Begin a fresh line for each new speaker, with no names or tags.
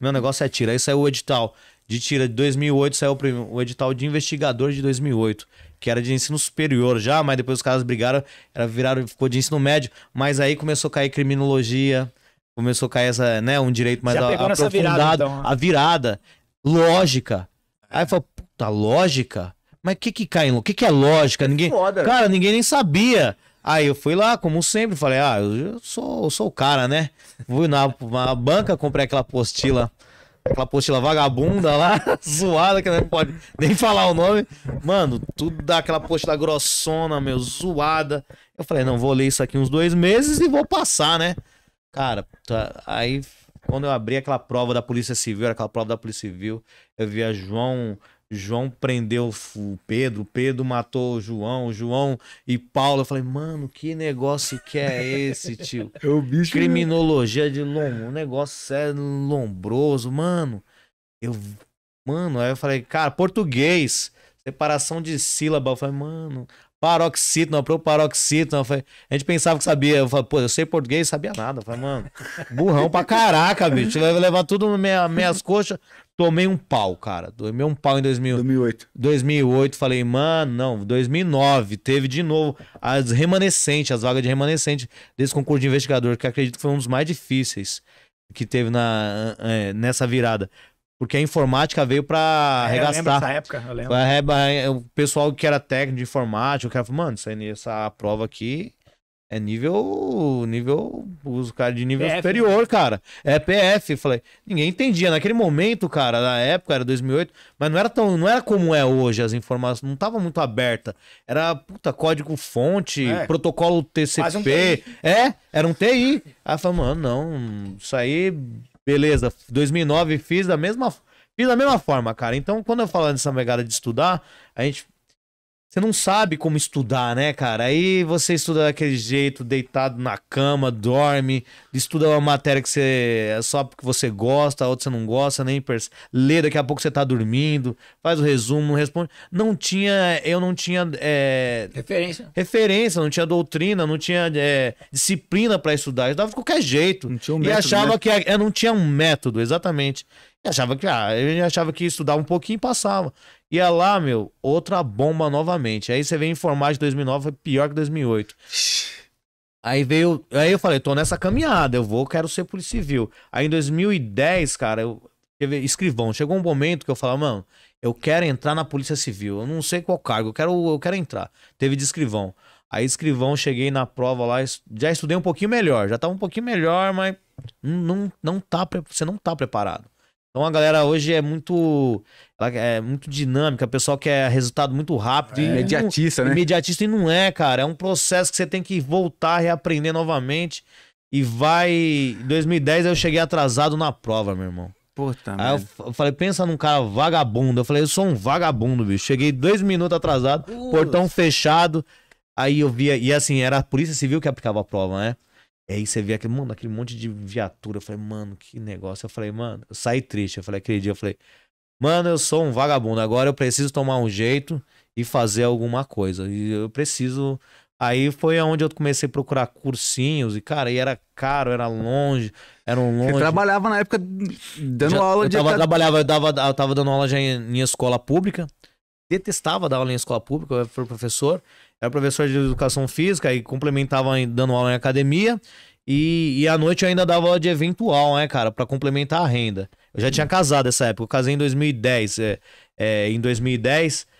Meu negócio é tira Aí saiu o edital de tira de 2008, saiu o edital de investigador de 2008, que era de ensino superior já, mas depois os caras brigaram, era, viraram, ficou de ensino médio. Mas aí começou a cair criminologia, começou a cair essa, né, um direito mais a, aprofundado. Virada, então. Né? A virada. Lógica. Aí falou, puta, lógica? Mas o que que cai em... O que que é lógica? Ninguém... Foda. Cara, ninguém nem sabia. Aí eu fui lá, como sempre, falei, ah, eu sou, eu sou o cara, né? Fui na, na banca, comprei aquela apostila, aquela apostila vagabunda lá, zoada, que não pode nem falar o nome. Mano, tudo daquela apostila grossona, meu, zoada. Eu falei, não, vou ler isso aqui uns dois meses e vou passar, né? Cara, tá, aí quando eu abri aquela prova da Polícia Civil, era aquela prova da Polícia Civil, eu via João João prendeu o Pedro, Pedro matou o João, João e Paulo. Eu falei, mano, que negócio que é esse, tio? é o bicho. Criminologia de lombo, um negócio sério, lombroso, mano. Eu, mano, aí eu falei, cara, português, separação de sílaba. Eu falei, mano, paroxítona, pro Falei, a gente pensava que sabia. Eu falei, pô, eu sei português, sabia nada. Eu falei, mano, burrão pra caraca, bicho. Levar tudo nas minha, minhas coxas. Tomei um pau, cara. Tomei um pau em 2000, 2008. 2008, falei, mano, não, 2009 teve de novo as remanescentes, as vagas de remanescente desse concurso de investigador, que acredito que foi um dos mais difíceis que teve na, é, nessa virada. Porque a informática veio pra arregaçar. É, eu lembro dessa época, eu lembro. É, o pessoal que era técnico de informática, o cara falou, mano, essa prova aqui é nível. Nível. Uso, cara, de nível PF, né? superior, né? cara. É PF. Falei, ninguém entendia. Naquele momento, cara, na época, era 2008, mas não era tão. Não era como é hoje as informações. Não tava muito aberta. Era, puta, código-fonte, é. protocolo TCP. Um é, era um TI. Aí eu falei, mano, não. Isso aí. Beleza. 2009 fiz da mesma. Fiz da mesma forma, cara. Então, quando eu falo nessa pegada de estudar, a gente você não sabe como estudar, né, cara? Aí você estuda daquele jeito, deitado na cama, dorme, estuda uma matéria que você é só porque você gosta, outra você não gosta, nem perce... lê, daqui a pouco você tá dormindo, faz o resumo, não responde. Não tinha, eu não tinha. É... Referência. Referência, não tinha doutrina, não tinha é, disciplina para estudar. Eu dava de qualquer jeito. Não tinha um método. E achava né? que é, não tinha um método, exatamente. Eu achava que, ah, eu achava que estudava um pouquinho e passava. Ia lá, meu, outra bomba novamente. Aí você vem informar de 2009, foi pior que 2008. Aí veio, aí eu falei, tô nessa caminhada, eu vou, quero ser polícia civil. Aí em 2010, cara, eu escrivão, chegou um momento que eu falei mano, eu quero entrar na polícia civil, eu não sei qual cargo, eu quero, eu quero entrar. Teve de escrivão. Aí escrivão, cheguei na prova lá, já estudei um pouquinho melhor, já tava um pouquinho melhor, mas não, não tá, você não tá preparado. Então a galera hoje é muito é muito dinâmica, o pessoal quer resultado muito rápido. É, e imediatista, não, né? Imediatista e não é, cara. É um processo que você tem que voltar, reaprender novamente. E vai. Em 2010 eu cheguei atrasado na prova, meu irmão. Puta, Aí eu, eu, falei, pensa num cara vagabundo. Eu falei, eu sou um vagabundo, bicho. Cheguei dois minutos atrasado, portão fechado. Aí eu via. E assim, era a Polícia Civil que aplicava a prova, né? E aí você vê aquele, mano, aquele monte de viatura. Eu falei, mano, que negócio. Eu falei, mano, eu saí triste. Eu falei, aquele dia, eu falei, mano, eu sou um vagabundo. Agora eu preciso tomar um jeito e fazer alguma coisa. E eu preciso. Aí foi onde eu comecei a procurar cursinhos e, cara, e era caro, era longe, era um longe. Você trabalhava na época dando já, aula de. Eu tava, trabalhava, eu, dava, eu tava dando aula já em, em escola pública detestava dar aula em escola pública, eu fui professor, era professor de educação física e complementava dando aula em academia. E, e à noite eu ainda dava aula de eventual, né, cara, para complementar a renda. Eu já tinha casado nessa época, eu casei em 2010. É, é, em 2010